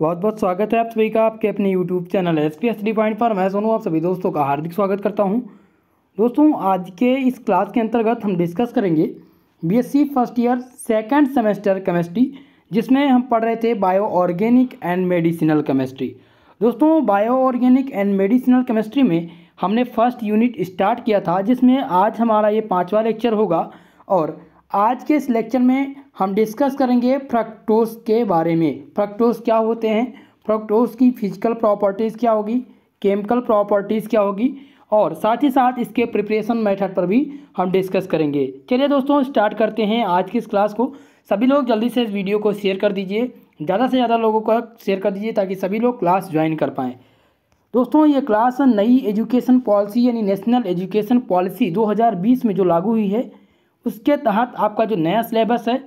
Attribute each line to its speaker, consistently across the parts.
Speaker 1: बहुत बहुत स्वागत है आप सभी का आपके अपने YouTube channel S P S D point पर मैं सोनू आप सभी दोस्तों का हार्दिक स्वागत करता हूं दोस्तों आज के इस क्लास के अंतर्गत हम डिस्कस करेंगे BSc first year second semester chemistry जिसमें हम पढ़ रहे थे bio organic and medicinal chemistry दोस्तों bio organic and medicinal chemistry में हमने फर्स्ट यूनिट स्टार्ट किया था जिसमें आज हमारा ये पाँचवा लेक्चर होगा और आज के इस लेक्चर में हम डिस्कस करेंगे फ्रक्टोस के बारे में फ्रक्टोस क्या होते हैं फ्रक्टोस की फिजिकल प्रॉपर्टीज़ क्या होगी केमिकल प्रॉपर्टीज़ क्या होगी और साथ ही साथ इसके प्रिपरेशन मेथड पर भी हम डिस्कस करेंगे चलिए दोस्तों स्टार्ट करते हैं आज की इस क्लास को सभी लोग जल्दी से इस वीडियो को शेयर कर दीजिए ज़्यादा से ज़्यादा लोगों को शेयर कर दीजिए ताकि सभी लोग क्लास ज्वाइन कर पाएँ दोस्तों ये क्लास नई एजुकेशन पॉलिसी यानी नेशनल एजुकेशन पॉलिसी 2020 में जो लागू हुई है उसके तहत आपका जो नया सिलेबस है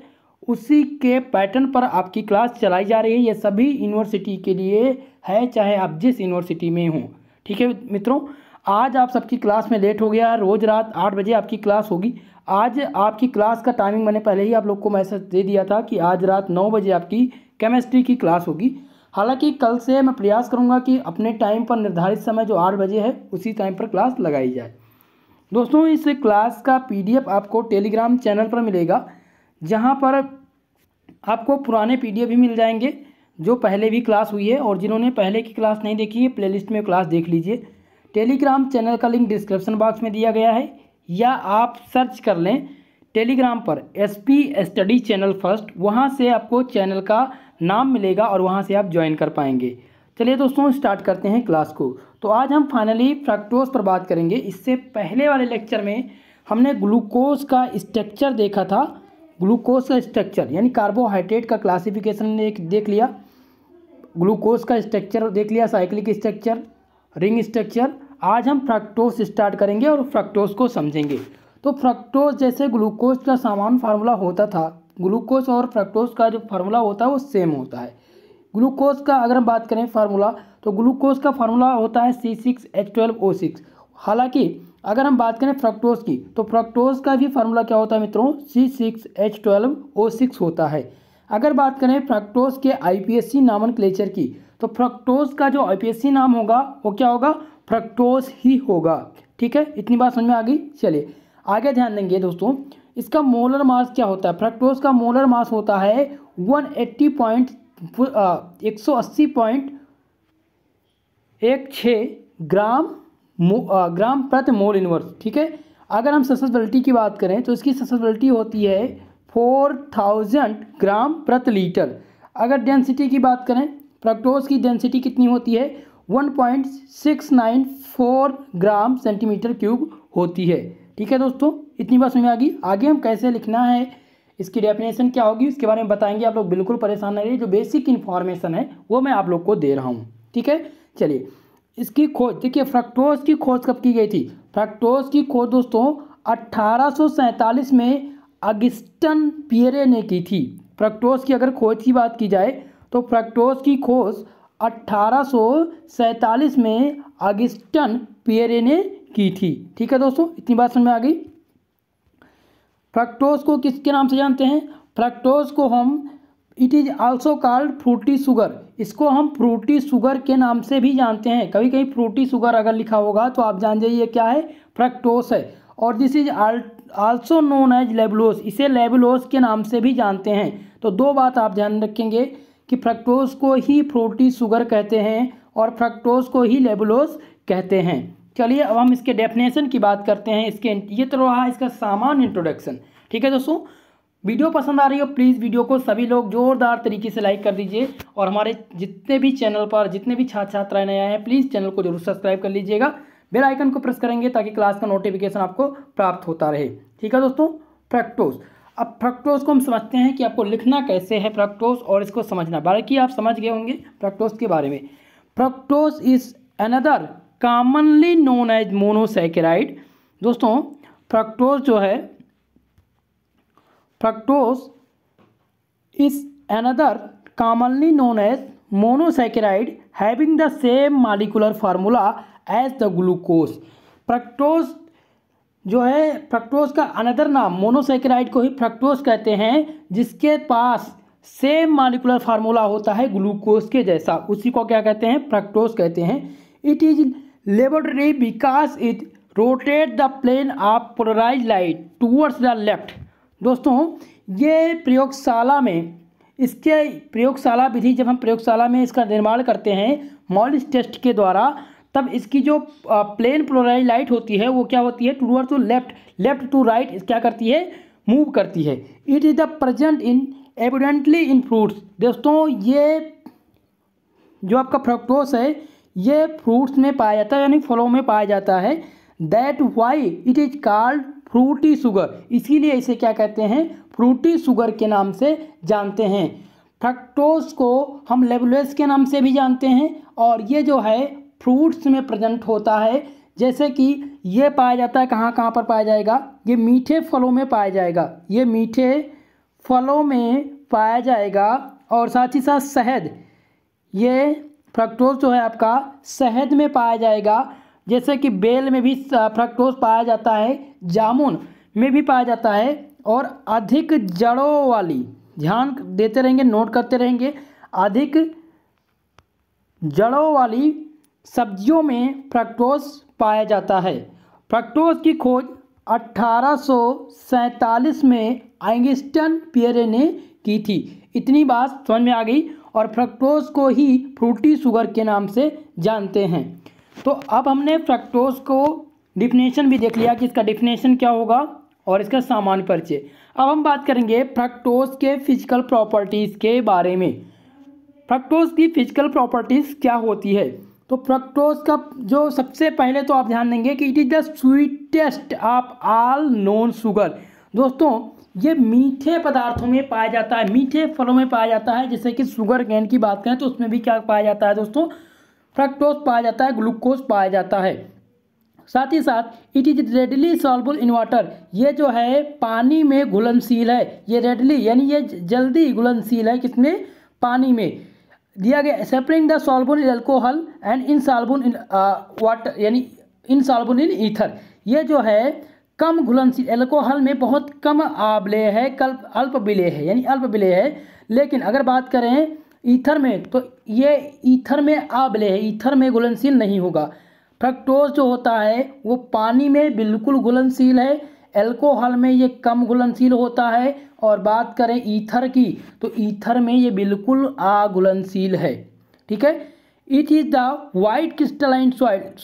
Speaker 1: उसी के पैटर्न पर आपकी क्लास चलाई जा रही है ये सभी यूनिवर्सिटी के लिए है चाहे आप जिस यूनिवर्सिटी में हों ठीक है मित्रों आज आप सबकी क्लास में लेट हो गया रोज़ रात आठ बजे आपकी क्लास होगी आज आपकी क्लास का टाइमिंग मैंने पहले ही आप लोग को मैसेज दे दिया था कि आज रात नौ बजे आपकी केमिस्ट्री की क्लास होगी हालांकि कल से मैं प्रयास करूंगा कि अपने टाइम पर निर्धारित समय जो आठ बजे है उसी टाइम पर क्लास लगाई जाए दोस्तों इस क्लास का पीडीएफ आपको टेलीग्राम चैनल पर मिलेगा जहाँ पर आपको पुराने पी भी मिल जाएंगे जो पहले भी क्लास हुई है और जिन्होंने पहले की क्लास नहीं देखी है प्लेलिस्ट में क्लास देख लीजिए टेलीग्राम चैनल का लिंक डिस्क्रिप्शन बॉक्स में दिया गया है या आप सर्च कर लें टेलीग्राम पर S P study channel first वहाँ से आपको चैनल का नाम मिलेगा और वहाँ से आप ज्वाइन कर पाएंगे चलिए दोस्तों स्टार्ट करते हैं क्लास को तो आज हम फाइनली फ्रैक्टोज पर बात करेंगे इससे पहले वाले लेक्चर में हमने ग्लूकोज का स्ट्रक्चर देखा था ग्लूकोज का स्ट्रक्चर यानी कार्बोहाइड्रेट का क्लासिफिकेशन ने एक देख लिया ग्लूकोज का स्ट्रक्चर देख लिया साइक्लिक स्ट्रक्चर रिंग स्ट्रक्चर आज हम फ्रक्टोज स्टार्ट करेंगे और फ्रक्टोज को समझेंगे तो फ्रक्टोज जैसे ग्लूकोज का सामान फार्मूला होता था ग्लूकोज और फ्रक्टोज का जो फार्मूला होता है वो सेम होता है ग्लूकोज का अगर हम बात करें फार्मूला तो ग्लूकोज का फार्मूला होता है C six H twelve O six हालाँकि अगर हम बात करें फ्रक्टोज की तो फ्रक्टोज का भी फार्मूला क्या होता है मित्रों C six H twelve O six होता है अगर बात करें फ्रक्टोज के आईपीएससी नामन क्लेचर की तो फ्रक्टोज का जो आईपीएससी नाम होगा वो क्या होगा फ्रक्टोज ही होगा ठीक है इतनी बात समझ में आ गई चलिए आगे ध्यान देंगे दोस्तों इसका मोलर मास क्या होता है फ्रक्टोज का मोलर मास होता है वन एट्टी पॉइंट एक सौ अस्सी पॉइंट एक छः ग्राम ग्राम प्रति मोल इनवर्स ठीक है अगर हम सक्सेसबिलिटी की बात करें तो इसकी सक्सेसबिलिटी होती है फोर थाउजेंड ग्राम प्रति लीटर अगर डेंसिटी की बात करें फ्रक्टोज की डेंसिटी कितनी होती है one point six nine four gram centimetre cube होती है ठीक है दोस्तों इतनी बात समझ में आ गई आगे हम कैसे लिखना है इसकी डेफिनेशन क्या होगी उसके बारे में बताएंगे आप लोग बिल्कुल परेशान नहीं रहिए जो बेसिक इन्फॉर्मेशन है वो मैं आप लोग को दे रहा हूँ ठीक है चलिए इसकी खोज देखिए फ्रक्टोज की खोज कब की गई थी फ्रक्टोज की खोज दोस्तों अट्ठारह में अगिस्टन पियरे ने की थी फ्रक्टोज की अगर खोज की बात की जाए तो फ्रक्टोज की खोज अट्ठारह में अगिस्टन पियरे ने की थी ठीक है दोस्तों इतनी बात समझ में आ गई फ्रक्टोज को किसके नाम से जानते हैं फ्रक्टोज को हम it is also called fruity sugar इसको हम फ्रूटी शुगर के नाम से भी जानते हैं कभी कभी फ्रूटी शुगर अगर लिखा होगा तो आप जान जाइए क्या है फ्रक्टोस है और this is also known as laevulose इसे लेबलोस के नाम से भी जानते हैं तो दो बात आप ध्यान रखेंगे कि फ्रक्टोस को ही फ्रूटी शुगर कहते हैं और फ्रक्टोस को ही लेबलोस कहते हैं चलिए अब हम इसके डेफिनेशन की बात करते हैं इसके ये तो रहा इसका सामान इंट्रोडक्शन ठीक है दोस्तों वीडियो पसंद आ रही हो प्लीज़ वीडियो को सभी लोग ज़ोरदार तरीके से लाइक कर दीजिए और हमारे जितने भी चैनल पर जितने भी छात्र छात्राएं नए आए हैं प्लीज़ चैनल को जरूर सब्सक्राइब कर लीजिएगा बेल आइकन को प्रेस करेंगे ताकि क्लास का नोटिफिकेशन आपको प्राप्त होता रहे ठीक है दोस्तों फ्रैक्टोज अब फ्रक्टोज को हम समझते हैं कि आपको लिखना कैसे है फ्रक्टोज और इसको समझना बाकी आप समझ गए होंगे फ्रक्टोज के बारे में fructose is another commonly known as monosaccharide दोस्तों फ्रक्टोज जो है fructose is another commonly known as monosaccharide having the same molecular formula as the glucose fructose जो है फ्रक्टोज का अनदर नाम मोनोसेकेराइड को ही फ्रक्टोज कहते हैं जिसके पास सेम मालिकुलर फार्मूला होता है ग्लूकोज के जैसा उसी को क्या कहते हैं फ्रक्टोज कहते हैं it is laboratory because it rotate the plane of polarise light towards the left दोस्तों ये प्रयोगशाला में इसके प्रयोगशाला विधि जब हम प्रयोगशाला में इसका निर्माण करते हैं मॉलिस टेस्ट के द्वारा तब इसकी जो प्लेन प्लोराइड लाइट होती है वो क्या होती है toward to left left to right क्या करती है मूव करती है it is the present in evidently in fruits दोस्तों ये जो आपका फ्रक्टोस है ये फ्रूट्स में पाया जाता है यानी फलों में पाया जाता है that why it is called fruity sugar इसीलिए इसे क्या कहते हैं फ्रूटी शुगर के नाम से जानते हैं फ्रक्टोज को हम लेबलेस के नाम से भी जानते हैं और ये जो है फ्रूट्स में प्रजेंट होता है जैसे कि ये पाया जाता है कहाँ कहाँ पर पाया जाएगा ये मीठे फलों में पाया जाएगा ये मीठे फलों में पाया जाएगा और साथ ही साथ शहद ये फ्रक्टोज जो है आपका शहद में पाया जाएगा जैसे कि बेल में भी फ्रक्टोज पाया जाता है जामुन में भी पाया जाता है और अधिक जड़ों वाली ध्यान देते रहेंगे नोट करते रहेंगे अधिक जड़ों वाली सब्जियों में फ्रक्टोज पाया जाता है फ्रक्टोज की खोज अट्ठारह में आइंगस्टन पियरे ने की थी इतनी बात समझ में आ गई और फ्रक्टोज को ही फ्रूटी शुगर के नाम से जानते हैं तो अब हमने फ्रक्टोज को डिफिनेशन भी देख लिया कि इसका डिफिनेशन क्या होगा और इसका सामान्य परिचय अब हम बात करेंगे फ्रक्टोज के फिजिकल प्रॉपर्टीज़ के बारे में फ्रक्टोज की फिजिकल प्रॉपर्टीज़ क्या होती है तो फ्रक्टोज का जो सबसे पहले तो आप ध्यान देंगे कि it is the sweetest of all known sugar दोस्तों ये मीठे पदार्थों में पाया जाता है मीठे फलों में पाया जाता है जैसे कि शुगर कैन की बात करें तो उसमें भी क्या पाया जाता है दोस्तों फ्रक्टोज पाया जाता है ग्लूकोज पाया जाता है साथ ही साथ it is readily soluble in water ये जो है पानी में घुलनशील है ये रेडली यानी ये जल्दी घुलनशील है किसमें पानी में दिया गया sparingly the soluble in alcohol and insoluble in water यानी इन साल्बुल इन ईथर ये जो है कम घुलनशील एल्कोहल में बहुत कम आबले है कल्प अल्प विलय है यानी अल्प विलय है लेकिन अगर बात करें ईथर में तो ये ईथर में आबले है ईथर में घुलनशील नहीं होगा फ्रक्टोज जो होता है वो पानी में बिल्कुल घुलनशील है एल्कोहल में ये कम घुलनशील होता है और बात करें ईथर की तो ईथर में ये बिल्कुल आगुलनशील है ठीक है it is the white crystalline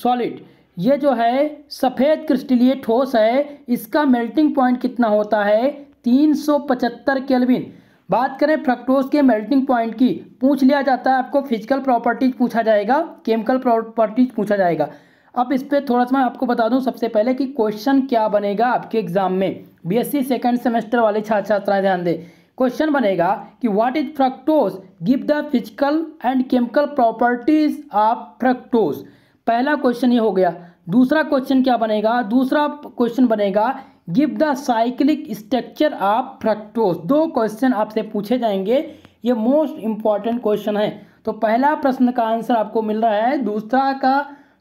Speaker 1: solid ये जो है सफ़ेद क्रिस्टलीय ठोस है इसका मेल्टिंग पॉइंट कितना होता है तीन सौ पचहत्तर केलविन बात करें फ्रक्टोज के मेल्टिंग पॉइंट की पूछ लिया जाता है आपको फिजिकल प्रॉपर्टीज पूछा जाएगा केमिकल प्रॉपर्टीज पूछा जाएगा अब इस पर थोड़ा सा मैं आपको बता दूं सबसे पहले कि क्वेश्चन क्या बनेगा आपके एग्जाम में बीएससी सेकंड सेमेस्टर वाले छात्र छात्राएं ध्यान दें क्वेश्चन बनेगा कि what is fructose give the physical and chemical properties of fructose पहला क्वेश्चन ये हो गया दूसरा क्वेश्चन क्या बनेगा दूसरा क्वेश्चन बनेगा give the cyclic structure of fructose दो क्वेश्चन आपसे पूछे जाएंगे ये मोस्ट इम्पॉर्टेंट क्वेश्चन है तो पहला प्रश्न का आंसर आपको मिल रहा है दूसरा का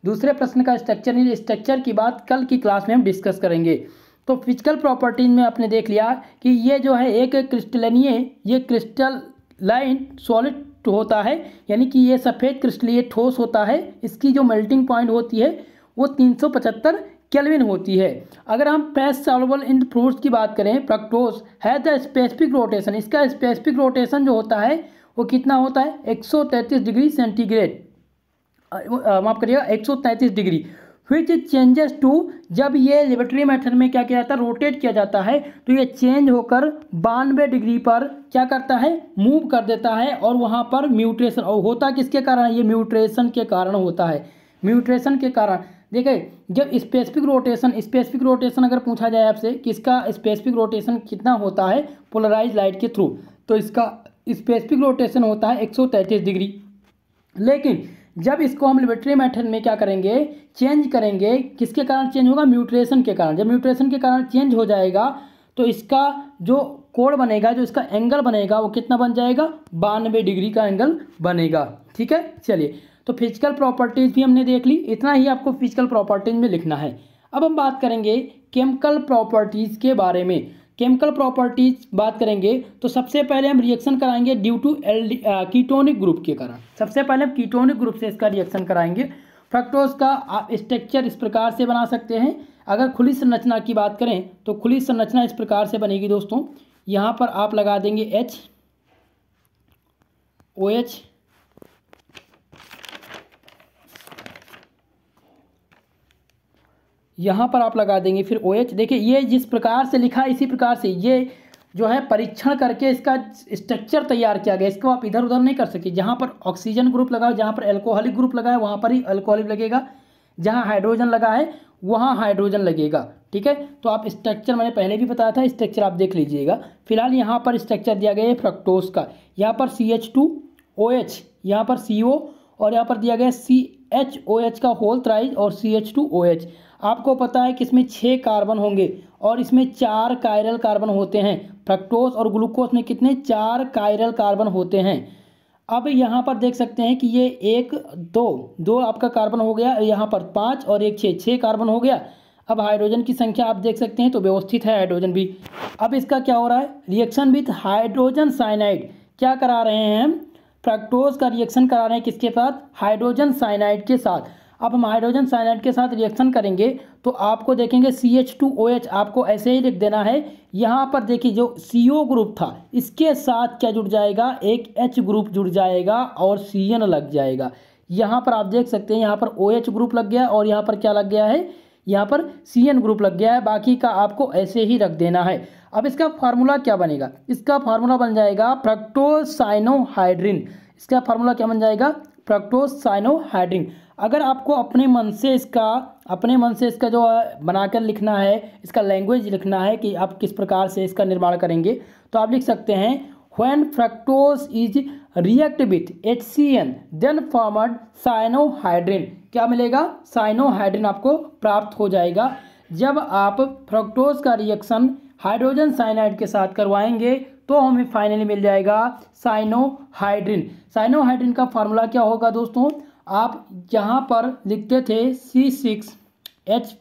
Speaker 1: दूसरे प्रश्न का स्ट्रक्चर नहीं स्ट्रक्चर की बात कल की क्लास में हम डिस्कस करेंगे तो फिजिकल प्रॉपर्टीज में आपने देख लिया कि ये जो है एक क्रिस्टलनीय ये क्रिस्टल लाइन सॉलिड होता है यानी कि ये सफ़ेद क्रिस्टलीय ठोस होता है इसकी जो मेल्टिंग पॉइंट होती है वो 375 केल्विन होती है अगर हम फ्रेश सॉल्वल इन फ्रूट्स की बात करें फ्रक्टोज है द स्पेसिफिक रोटेशन इसका स्पेसिफिक रोटेशन जो होता है वो कितना होता है 133 डिग्री सेंटीग्रेड माफ करिएगा 133 डिग्री विच चेंजेस टू जब ये लेबोरेटरी मेथड में क्या किया जाता है रोटेट किया जाता है तो ये चेंज होकर बानवे डिग्री पर क्या करता है मूव कर देता है और वहाँ पर म्यूट्रेशन और होता किसके कारण ये म्यूट्रेशन के कारण होता है म्यूट्रेशन के कारण देखिए जब स्पेसिफिक रोटेशन स्पेसिफिक रोटेशन अगर पूछा जाए आपसे कि इसका स्पेसिफिक रोटेशन कितना होता है पोलराइज लाइट के थ्रू तो इसका स्पेसिफिक रोटेशन होता है 133 डिग्री लेकिन जब इसको हम लिबरेटरी मेथड में क्या करेंगे चेंज करेंगे किसके कारण चेंज होगा म्यूट्रेशन के कारण जब म्यूट्रेशन के कारण चेंज हो जाएगा तो इसका जो कोड बनेगा जो इसका एंगल बनेगा वो कितना बन जाएगा बानवे डिग्री का एंगल बनेगा ठीक है चलिए तो फिजिकल प्रॉपर्टीज़ भी हमने देख ली इतना ही आपको फिजिकल प्रॉपर्टीज़ में लिखना है अब हम बात करेंगे केमिकल प्रॉपर्टीज़ के बारे में केमिकल प्रॉपर्टीज़ बात करेंगे तो सबसे पहले हम रिएक्शन कराएंगे due to L ketonic group के कारण सबसे पहले हम कीटोनिक ग्रुप से इसका रिएक्शन कराएंगे फ्रक्टोज का आप स्ट्रक्चर इस प्रकार से बना सकते हैं अगर खुली संरचना की बात करें तो खुली संरचना इस प्रकार से बनेगी दोस्तों यहाँ पर आप लगा देंगे एच ओ एच यहाँ पर आप लगा देंगे फिर ओ OH, देखिए ये जिस प्रकार से लिखा है इसी प्रकार से ये जो है परीक्षण करके इसका स्ट्रक्चर तैयार किया गया इसको आप इधर उधर नहीं कर सके जहाँ पर ऑक्सीजन ग्रुप लगा है जहाँ पर एल्कोहलिक ग्रुप लगा है वहाँ पर ही एल्कोहलिक लगेगा जहाँ हाइड्रोजन लगा है वहाँ हाइड्रोजन लगेगा ठीक है तो आप स्ट्रक्चर मैंने पहले भी बताया था स्ट्रक्चर आप देख लीजिएगा फिलहाल यहाँ पर स्ट्रक्चर दिया गया है फ्रक्टोज का यहाँ पर C H two O H यहाँ पर सी ओ और यहाँ पर दिया गया सी एच ओ एच का होल थ्राइज और C H two O H आपको पता है कि इसमें छः कार्बन होंगे और इसमें चार कायरल कार्बन होते हैं फ्रक्टोस और ग्लूकोज में कितने चार कायरल कार्बन होते हैं अब यहाँ पर देख सकते हैं कि ये एक दो दो आपका कार्बन हो गया यहाँ पर पाँच और एक छः छः कार्बन हो गया अब हाइड्रोजन की संख्या आप देख सकते हैं तो व्यवस्थित है हाइड्रोजन भी अब इसका क्या हो रहा है रिएक्शन विथ हाइड्रोजन साइनाइड क्या करा रहे हैं हम फ्रक्टोज का रिएक्शन करा रहे हैं किसके साथ हाइड्रोजन साइनाइड के साथ अब हम हाइड्रोजन साइनाइड के साथ रिएक्शन करेंगे तो आपको देखेंगे C H two O H आपको ऐसे ही लिख देना है यहाँ पर देखिए जो सी ओ ग्रुप था इसके साथ क्या जुड़ जाएगा एक एच ग्रुप जुड़ जाएगा और सी एन लग जाएगा यहाँ पर आप देख सकते हैं यहाँ पर ओ एच ग्रुप लग गया और यहाँ पर क्या लग गया है यहाँ पर सी एन ग्रुप लग गया है बाकी का आपको ऐसे ही रख देना है अब इसका फार्मूला क्या बनेगा इसका फार्मूला बन जाएगा फ्रक्टोसाइनोहाइड्रिन इसका फार्मूला क्या बन जाएगा साइनोहाइड्रिन अगर आपको अपने मन से इसका अपने मन से इसका जो बनाकर लिखना है इसका लैंग्वेज लिखना है कि आप किस प्रकार से इसका निर्माण करेंगे तो आप लिख सकते हैं is react with H C N then formed cyanohydrin क्या मिलेगा साइनोहाइड्रिन आपको प्राप्त हो जाएगा जब आप फ्रक्टोज का रिएक्शन हाइड्रोजन साइनाइड के साथ करवाएंगे तो हमें फाइनली मिल जाएगा साइनोहाइड्रिन साइनोहाइड्रिन का फार्मूला क्या होगा दोस्तों आप यहाँ पर लिखते थे C six H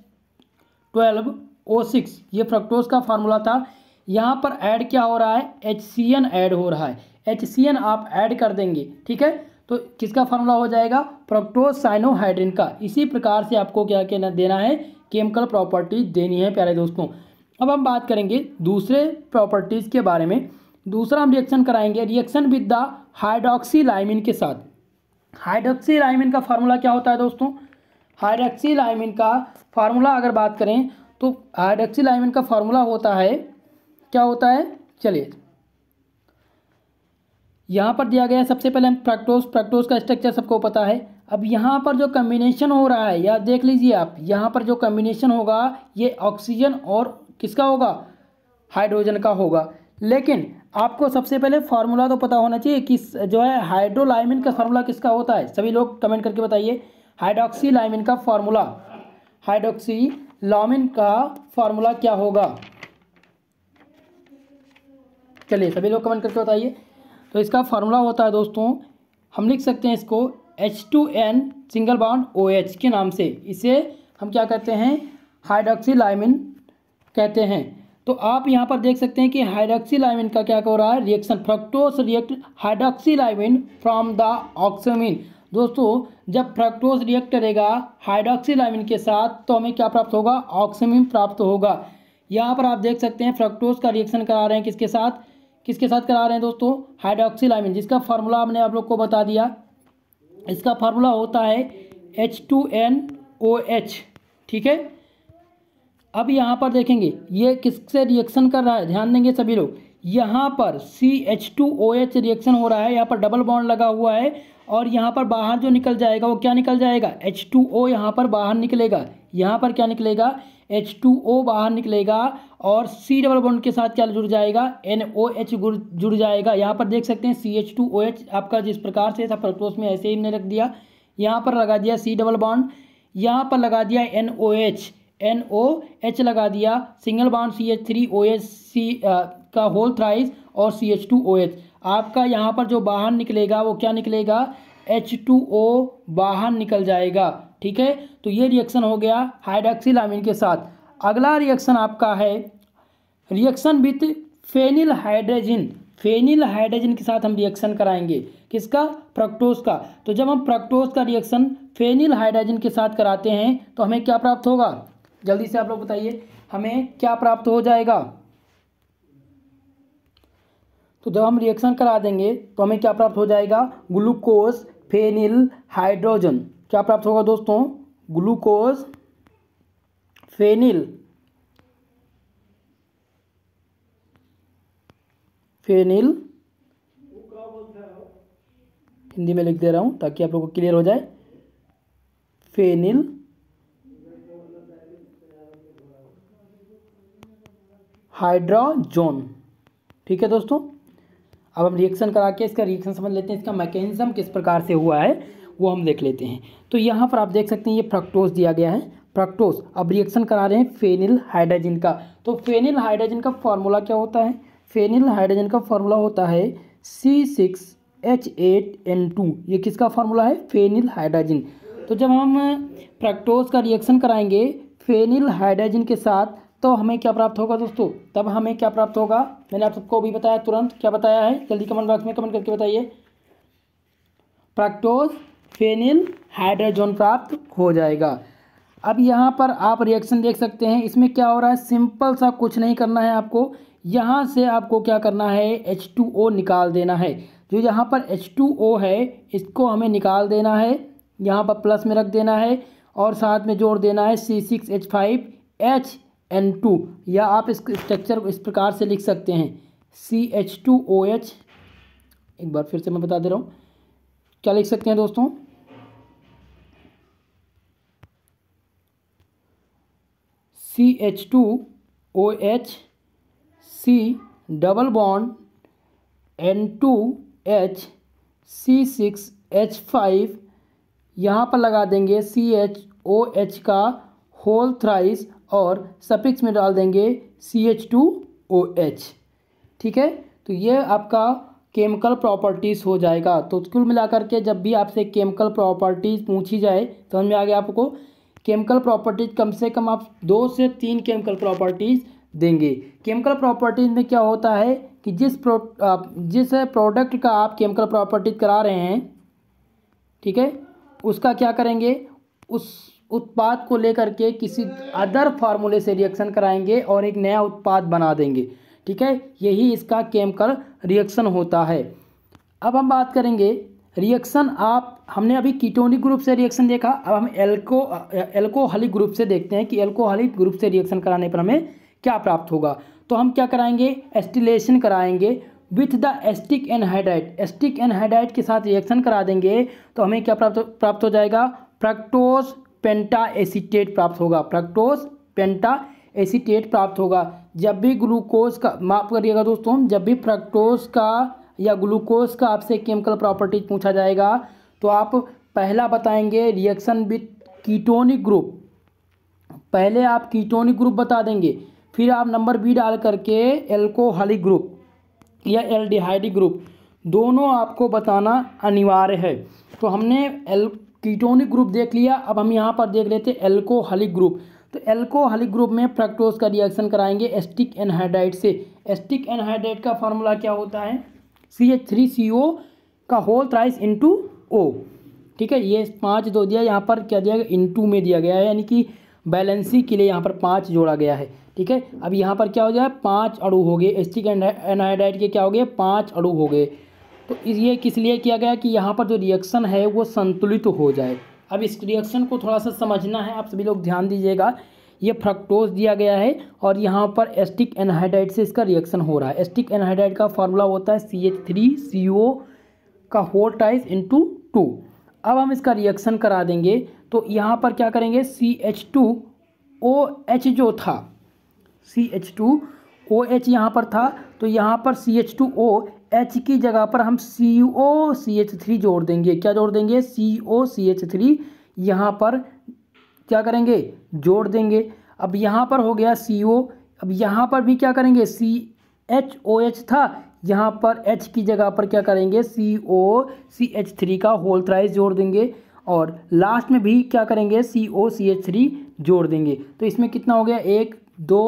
Speaker 1: twelve O six ये फ्रक्टोज का फार्मूला था यहाँ पर ऐड क्या हो रहा है एच सी एन ऐड हो रहा है एच सी एन आप ऐड कर देंगे ठीक है तो किसका फार्मूला हो जाएगा फ्रक्टोज साइनोहाइड्रिन का इसी प्रकार से आपको क्या कहना देना है केमिकल प्रॉपर्टी देनी है प्यारे दोस्तों अब हम बात करेंगे दूसरे प्रॉपर्टीज़ के बारे में दूसरा हम रिएक्शन कराएंगे reaction with the hydroxylamine के साथ हाइड्रोक्सी लाइमिन का फार्मूला क्या होता है दोस्तों लाइमिन का फार्मूला अगर बात करें तो हाइड्रोक्सी लाइमिन का फार्मूला होता है क्या होता है चलिए यहाँ पर दिया गया सबसे पहले हम फ्रक्टोज फ्रक्टोज का स्ट्रक्चर सबको पता है अब यहाँ पर जो कम्बिनेशन हो रहा है या देख लीजिए आप यहाँ पर जो कम्बिनेशन होगा ये ऑक्सीजन और किसका होगा हाइड्रोजन का होगा लेकिन आपको सबसे पहले फार्मूला तो पता होना चाहिए कि जो है हाइड्रोलाइमिन का फार्मूला किसका होता है सभी लोग कमेंट करके बताइए हाइड्रोक्सी लाइमिन का फार्मूला हाइड्रोक्सी लामिन का फार्मूला क्या होगा चलिए सभी लोग कमेंट करके बताइए तो इसका फार्मूला होता है दोस्तों हम लिख सकते हैं इसको H two N single bond O H के नाम से इसे हम क्या कहते हैं हाइड्रोक्सी लाइमिन कहते हैं तो आप यहाँ पर देख सकते हैं कि हाइड्रोक्सीलाइविन का क्या हो रहा है reaction fructose react hydroxylamine from the oxime दोस्तों जब फ्रक्टोस रिएक्ट करेगा हाइड्रोक्सीलाइमिन के साथ तो हमें क्या प्राप्त होगा ऑक्सीमिन प्राप्त होगा यहाँ पर आप देख सकते हैं फ्रक्टोस का रिएक्शन करा रहे हैं किसके साथ किसके साथ करा रहे हैं दोस्तों हाइड्रोक्सीलाइमिन जिसका फार्मूला हमने आप लोग को बता दिया इसका फार्मूला होता है H two N O H ठीक है अब यहाँ पर देखेंगे ये किससे रिएक्शन कर रहा है ध्यान देंगे सभी लोग यहाँ पर C H two O H reaction हो रहा है यहाँ पर डबल बॉन्ड लगा हुआ है और यहाँ पर बाहर जो निकल जाएगा वो क्या निकल जाएगा एच टू ओ यहाँ पर बाहर निकलेगा यहाँ पर क्या निकलेगा एच टू ओ बाहर निकलेगा और सी डबल बॉन्ड के साथ क्या जुड़ जाएगा एन ओ एच जुड़ जाएगा यहाँ पर देख सकते हैं C H two O H आपका जिस प्रकार से था फ्रक्टोस में ऐसे ही हमने रख दिया यहाँ पर लगा दिया सी डबल बॉन्ड यहाँ पर लगा दिया N O H N O H लगा दिया single bond C H three O H C का होल थ्राइज और C H two O H आपका यहाँ पर जो बाहर निकलेगा वो क्या निकलेगा एच टू ओ बाहर निकल जाएगा ठीक है तो ये रिएक्शन हो गया हाइड्रोक्सीलामिन के साथ अगला रिएक्शन आपका है reaction with phenyl hydrogen phenyl hydrogen के साथ हम रिएक्शन कराएंगे किसका प्रक्टोज का तो जब हम प्रक्टोज का रिएक्शन फेनिल हाइड्रोजन के साथ कराते हैं तो हमें क्या प्राप्त होगा जल्दी से आप लोग बताइए हमें क्या प्राप्त हो जाएगा तो जब हम रिएक्शन करा देंगे तो हमें क्या प्राप्त हो जाएगा ग्लूकोज फेनिल हाइड्रोजन क्या प्राप्त होगा दोस्तों ग्लूकोज फेनिल फेनिल हिंदी में लिख दे रहा हूँ ताकि आप लोगों को क्लियर हो जाए फेनिल हाइड्रोजोन ठीक है दोस्तों अब हम रिएक्शन करा के इसका रिएक्शन समझ लेते हैं इसका मैकेनिज्म किस प्रकार से हुआ है वो हम देख लेते हैं तो यहाँ पर आप देख सकते हैं ये फ्रक्टोज दिया गया है फ्रक्टोज अब रिएक्शन करा रहे हैं फेनिल हाइड्रोजन का तो फेनिल हाइड्रोजन का फॉर्मूला क्या होता है फेनिल हाइड्रोजन का फॉर्मूला होता है C six H eight N two ये किसका फॉर्मूला है फेनिल हाइड्रोजन तो जब हम फ्रक्टोज का रिएक्शन कराएंगे फेनिल हाइड्रोजन के साथ तो हमें क्या प्राप्त होगा दोस्तों तब हमें क्या प्राप्त होगा मैंने आप सबको भी बताया तुरंत क्या बताया है जल्दी कमेंट बॉक्स में कमेंट करके बताइए प्रैक्टोज फेनिल हाइड्रोजन प्राप्त हो जाएगा अब यहाँ पर आप रिएक्शन देख सकते हैं इसमें क्या हो रहा है सिंपल सा कुछ नहीं करना है आपको यहाँ से आपको क्या करना है H2O निकाल देना है जो यहाँ पर H2O है इसको हमें निकाल देना है यहाँ पर प्लस में रख देना है और साथ में जोड़ देना है एच एन टू या आप इस स्ट्रक्चर को इस प्रकार से लिख सकते हैं C H two O H एक बार फिर से मैं बता दे रहा हूँ क्या लिख सकते हैं दोस्तों C H two O H C double bond N two H C six H five यहाँ पर लगा देंगे सी एच ओ एच का होल थ्राइस और सपिक्स में डाल देंगे C H two O H ठीक है तो ये आपका केमिकल प्रॉपर्टीज़ हो जाएगा तो कुल मिलाकर के जब भी आपसे केमिकल प्रॉपर्टीज़ पूछी जाए समझ में आ गया आपको केमिकल प्रॉपर्टीज़ कम से कम आप दो से तीन केमिकल प्रॉपर्टीज़ देंगे केमिकल प्रॉपर्टीज़ में क्या होता है कि जिस प्रो आप जिस प्रोडक्ट का आप केमिकल प्रॉपर्टीज करा रहे हैं ठीक है उसका क्या करेंगे उस उत्पाद को लेकर के किसी अदर फार्मूले से रिएक्शन कराएंगे और एक नया उत्पाद बना देंगे ठीक है यही इसका केमिकल रिएक्शन होता है अब हम बात करेंगे रिएक्शन आप हमने अभी कीटोनिक ग्रुप से रिएक्शन देखा अब हम एल्को एल्कोहलिक ग्रुप से देखते हैं कि एल्कोहलिक ग्रुप से रिएक्शन कराने पर हमें क्या प्राप्त होगा तो हम क्या कराएंगे एस्टिलेशन कराएंगे with the acetic anhydride acetic anhydride के साथ रिएक्शन करा देंगे तो हमें क्या प्राप्त प्राप्त हो जाएगा फ्रक्टोज पेंटा एसीटेट प्राप्त होगा फ्रक्टोज पेंटा एसीटेट प्राप्त होगा जब भी ग्लूकोज का माफ करिएगा दोस्तों जब भी फ्रक्टोज का या ग्लूकोज का आपसे केमिकल प्रॉपर्टीज पूछा जाएगा तो आप पहला बताएंगे रिएक्शन विथ कीटोनिक ग्रुप पहले आप कीटोनिक ग्रुप बता देंगे फिर आप नंबर बी डाल करके एल्कोहलिक ग्रुप या एल ग्रुप दोनों आपको बताना अनिवार्य है तो हमने एल कीटोनिक ग्रुप देख लिया अब हम यहाँ पर देख लेते हैं एल्कोहलिक ग्रुप तो एल्कोहलिक ग्रुप में फ्रक्टोज का रिएक्शन कराएंगे एस्टिक एनहाइड्राइड से एस्टिक एनहाइड्राइड का फार्मूला क्या होता है सी एच थ्री सी ओ का होल थ्राइस इंटू ओ ठीक है ये पाँच दो दिया यहाँ पर क्या दिया गया इंटू में दिया गया है यानी कि बैलेंसी के लिए यहाँ पर पाँच जोड़ा गया है ठीक है अब यहाँ पर क्या हो जाए पाँच अड़ू हो गए एस्टिक एनहाइड्राइड के क्या हो गए पाँच अड़ू हो गए तो ये किस लिए किया गया कि यहाँ पर जो रिएक्शन है वो संतुलित हो जाए अब इस रिएक्शन को थोड़ा सा समझना है आप सभी लोग ध्यान दीजिएगा ये फ्रक्टोज दिया गया है और यहाँ पर एस्टिक एनहाइड्राइड से इसका रिएक्शन हो रहा है एस्टिक एनहाइड्राइड का फॉर्मूला होता है सी एच थ्री सी ओ का होल टाइज इंटू टू अब हम इसका रिएक्शन करा देंगे तो यहाँ पर क्या करेंगे C H two O H जो था C H two O H यहाँ पर था तो यहाँ पर C H two O H की जगह पर हम सी ओ सी एच थ्री जोड़ देंगे क्या जोड़ देंगे सी ओ सी एच थ्री यहाँ पर क्या करेंगे जोड़ देंगे अब यहाँ पर हो गया सी ओ अब यहाँ पर भी क्या करेंगे सी एच ओ एच था यहाँ पर एच की जगह पर क्या करेंगे C O C H three का होल थ्राइस जोड़ देंगे और लास्ट में भी क्या करेंगे C O C H three जोड़ देंगे तो इसमें कितना हो गया एक दो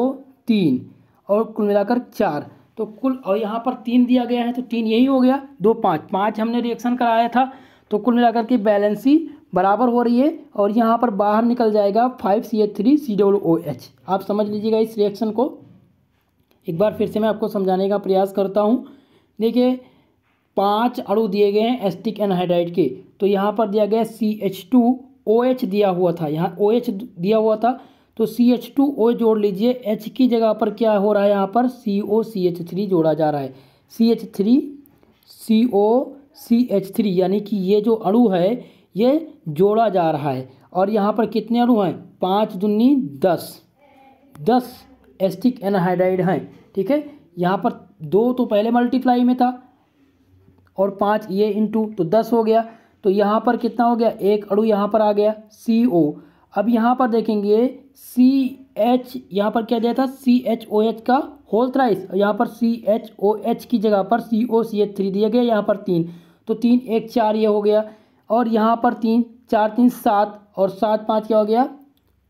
Speaker 1: तीन और कुल मिलाकर चार तो कुल और यहाँ पर तीन दिया गया है तो तीन यही हो गया दो पाँच पाँच हमने रिएक्शन कराया था तो कुल मिलाकर के बैलेंसी बराबर हो रही है और यहाँ पर बाहर निकल जाएगा five C H three C W O H आप समझ लीजिएगा इस रिएक्शन को एक बार फिर से मैं आपको समझाने का प्रयास करता हूँ देखिए पाँच अणु दिए गए हैं एस्टिक एनहाइड्राइड के तो यहाँ पर दिया गया C H two O H दिया हुआ था यहाँ ओ एच दिया हुआ था तो सी एच टू ओ जोड़ लीजिए एच की जगह पर क्या हो रहा है यहाँ पर C O C H three जोड़ा जा रहा है C H three C O C H three यानी कि ये जो अणु है ये जोड़ा जा रहा है और यहाँ पर कितने अणु हैं पाँच दुन्नी दस दस एस्टिक एनहाइड्राइड हैं ठीक है यहाँ पर दो तो पहले मल्टीप्लाई में था और पाँच ये इंटू तो दस हो गया तो यहाँ पर कितना हो गया एक अड़ू यहाँ पर आ गया सी ओ अब यहाँ पर देखेंगे सी एच यहाँ पर क्या दिया था सी एच ओ एच का होल थ्राइस यहाँ पर सी एच ओ एच की जगह पर C O C H three दिया गया यहाँ पर तीन तो तीन एक चार ये हो गया और यहाँ पर तीन चार तीन सात और सात पाँच क्या हो गया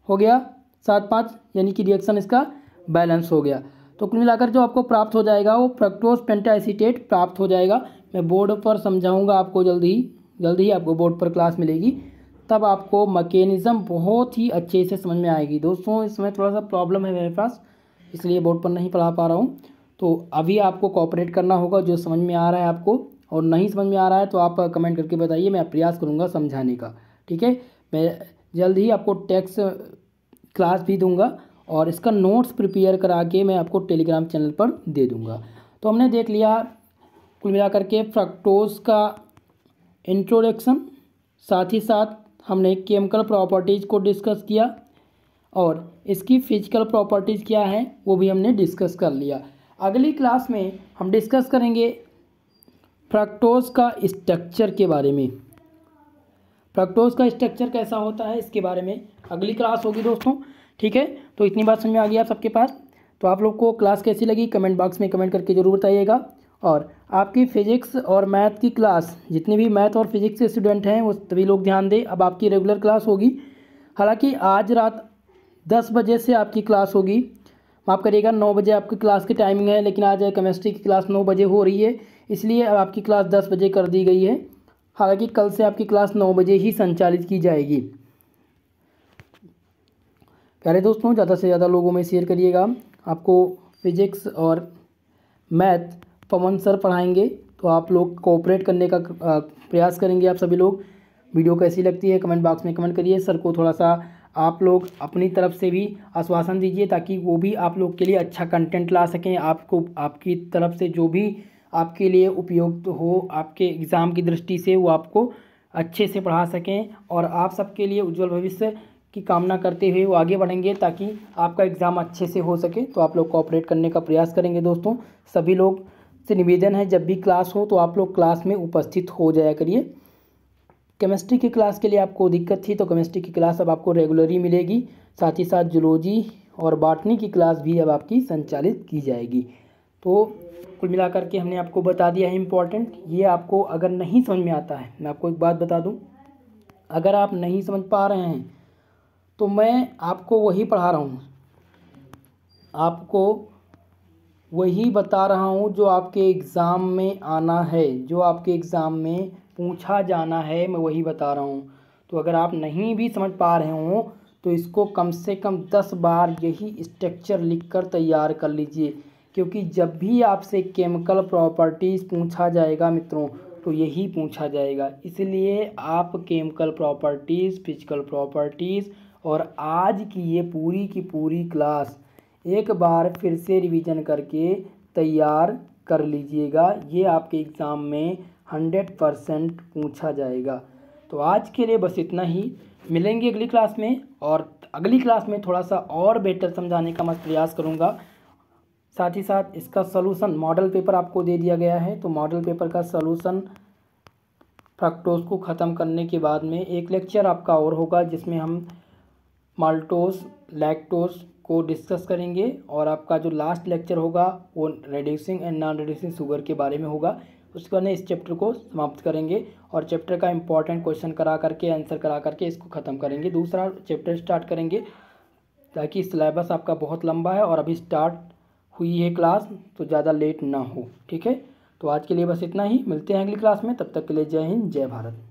Speaker 1: हो गया सात पाँच यानी कि रिएक्शन इसका बैलेंस हो गया तो कुल मिलाकर जो आपको प्राप्त हो जाएगा वो प्रक्टोज पेंटाइसिटेट प्राप्त हो जाएगा मैं बोर्ड पर समझाऊंगा आपको जल्दी ही जल्दी ही आपको बोर्ड पर क्लास मिलेगी तब आपको मकैनिज़म बहुत ही अच्छे से समझ में आएगी दोस्तों इसमें थोड़ा सा प्रॉब्लम है मेरे पास इसलिए बोर्ड पर नहीं पढ़ा पा रहा हूँ तो अभी आपको कॉपरेट करना होगा जो समझ में आ रहा है आपको और नहीं समझ में आ रहा है तो आप कमेंट करके बताइए मैं प्रयास करूँगा समझाने का ठीक है मैं जल्द ही आपको टैक्स क्लास भी दूँगा और इसका नोट्स प्रिपेयर करा के मैं आपको टेलीग्राम चैनल पर दे दूँगा तो हमने देख लिया कुल मिलाकर के फ्रक्टोज का इंट्रोडक्शन साथ ही साथ हमने केमिकल प्रॉपर्टीज़ को डिस्कस किया और इसकी फिजिकल प्रॉपर्टीज़ क्या है वो भी हमने डिस्कस कर लिया अगली क्लास में हम डिस्कस करेंगे फ्रक्टोज का स्ट्रक्चर के बारे में फ्रक्टोज का स्ट्रक्चर कैसा होता है इसके बारे में अगली क्लास होगी दोस्तों ठीक है तो इतनी बात समझ में आ गई आप सबके पास तो आप लोग को क्लास कैसी लगी कमेंट बॉक्स में कमेंट करके ज़रूर बताइएगा और आपकी फ़िज़िक्स और मैथ की क्लास जितने भी मैथ और फिज़िक्स के स्टूडेंट हैं वो सभी लोग ध्यान दें अब आपकी रेगुलर क्लास होगी हालांकि आज रात दस बजे से आपकी क्लास होगी माफ़ करिएगा नौ बजे आपकी क्लास की टाइमिंग है लेकिन आज केमिस्ट्री की क्लास नौ बजे हो रही है इसलिए अब आपकी क्लास दस बजे कर दी गई है हालाँकि कल से आपकी क्लास नौ बजे ही संचालित की जाएगी प्यारे दोस्तों ज़्यादा से ज़्यादा लोगों में शेयर करिएगा आपको फिजिक्स और मैथ पवन सर पढ़ाएंगे तो आप लोग कोऑपरेट करने का प्रयास करेंगे आप सभी लोग वीडियो कैसी लगती है कमेंट बॉक्स में कमेंट करिए सर को थोड़ा सा आप लोग अपनी तरफ से भी आश्वासन दीजिए ताकि वो भी आप लोग के लिए अच्छा कंटेंट ला सकें आपको आपकी तरफ से जो भी आपके लिए उपयुक्त हो आपके एग्ज़ाम की दृष्टि से वो आपको अच्छे से पढ़ा सकें और आप सबके लिए उज्जवल भविष्य की कामना करते हुए वो आगे बढ़ेंगे ताकि आपका एग्ज़ाम अच्छे से हो सके तो आप लोग कॉपरेट करने का प्रयास करेंगे दोस्तों सभी लोग से निवेदन है जब भी क्लास हो तो आप लोग क्लास में उपस्थित हो जाया करिए केमिस्ट्री की क्लास के लिए आपको दिक्कत थी तो केमिस्ट्री की क्लास अब आपको रेगुलर ही मिलेगी साथ ही साथ जुलोजी और बाटनी की क्लास भी अब आपकी संचालित की जाएगी तो कुल मिलाकर के हमने आपको बता दिया है इम्पॉर्टेंट ये आपको अगर नहीं समझ में आता है मैं आपको एक बात बता दूँ अगर आप नहीं समझ पा रहे हैं तो मैं आपको वही पढ़ा रहा हूँ आपको वही बता रहा हूँ जो आपके एग्ज़ाम में आना है जो आपके एग्ज़ाम में पूछा जाना है मैं वही बता रहा हूँ तो अगर आप नहीं भी समझ पा रहे हों तो इसको कम से कम दस बार यही स्ट्रक्चर लिखकर तैयार कर लीजिए क्योंकि जब भी आपसे केमिकल प्रॉपर्टीज़ पूछा जाएगा मित्रों तो यही पूछा जाएगा इसलिए आप केमिकल प्रॉपर्टीज़ फिजिकल प्रॉपर्टीज़ और आज की ये पूरी की पूरी क्लास एक बार फिर से रिवीजन करके तैयार कर लीजिएगा ये आपके एग्ज़ाम में हंड्रेड परसेंट पूछा जाएगा तो आज के लिए बस इतना ही मिलेंगे अगली क्लास में और अगली क्लास में थोड़ा सा और बेटर समझाने का मैं प्रयास करूँगा साथ ही साथ इसका सलूशन मॉडल पेपर आपको दे दिया गया है तो मॉडल पेपर का सलूशन फ्रक्टोज को ख़त्म करने के बाद में एक लेक्चर आपका और होगा जिसमें हम माल्टोस लैक्टोस को डिस्कस करेंगे और आपका जो लास्ट लेक्चर होगा वो reducing and non reducing sugar के बारे में होगा उसके बाद इस चैप्टर को समाप्त करेंगे और चैप्टर का इंपॉर्टेंट क्वेश्चन करा करके आंसर करा करके इसको ख़त्म करेंगे दूसरा चैप्टर स्टार्ट करेंगे ताकि सिलेबस आपका बहुत लंबा है और अभी स्टार्ट हुई है क्लास तो ज़्यादा लेट ना हो ठीक है तो आज के लिए बस इतना ही मिलते हैं अगली क्लास में तब तक के लिए जय हिंद जय भारत